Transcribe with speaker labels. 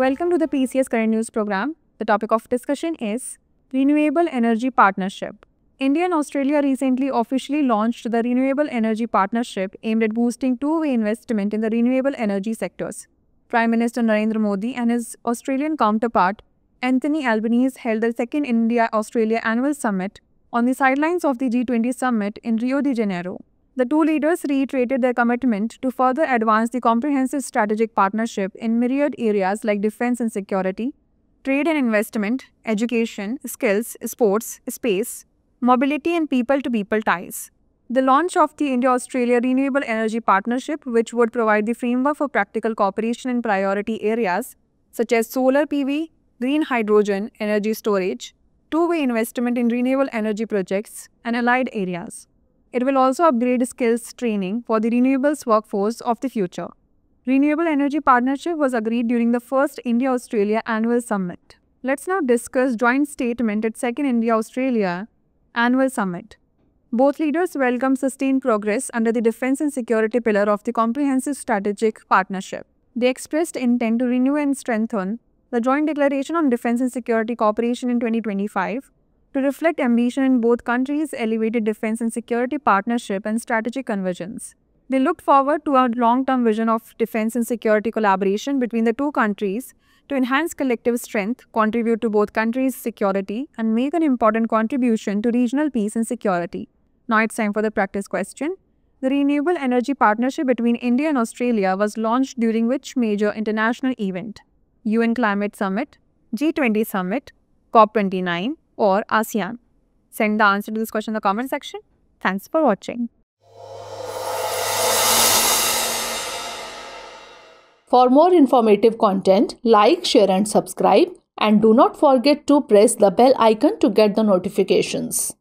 Speaker 1: Welcome to the PCS Current News program. The topic of discussion is Renewable Energy Partnership. India and Australia recently officially launched the Renewable Energy Partnership aimed at boosting two-way investment in the renewable energy sectors. Prime Minister Narendra Modi and his Australian counterpart Anthony Albanese held the second India-Australia annual summit on the sidelines of the G20 summit in Rio de Janeiro. The two leaders reiterated their commitment to further advance the comprehensive strategic partnership in myriad areas like defense and security, trade and investment, education, skills, sports, space, mobility and people-to-people ties. The launch of the India-Australia Renewable Energy Partnership, which would provide the framework for practical cooperation in priority areas such as solar PV, green hydrogen, energy storage, two-way investment in renewable energy projects, and allied areas. It will also upgrade skills training for the renewables workforce of the future. Renewable Energy Partnership was agreed during the first India-Australia Annual Summit. Let's now discuss joint statement at second India-Australia Annual Summit. Both leaders welcome sustained progress under the defense and security pillar of the comprehensive strategic partnership. They expressed intent to renew and strengthen the joint declaration on defense and security cooperation in 2025 to reflect ambition in both countries' elevated defense and security partnership and strategic convergence. They looked forward to a long term vision of defense and security collaboration between the two countries to enhance collective strength, contribute to both countries' security, and make an important contribution to regional peace and security. Now it's time for the practice question. The Renewable Energy Partnership between India and Australia was launched during which major international event? UN Climate Summit, G20 Summit, COP29, or ASEAN? Send the answer to this question in the comment section. Thanks for watching. For more informative content, like, share and subscribe and do not forget to press the bell icon to get the notifications.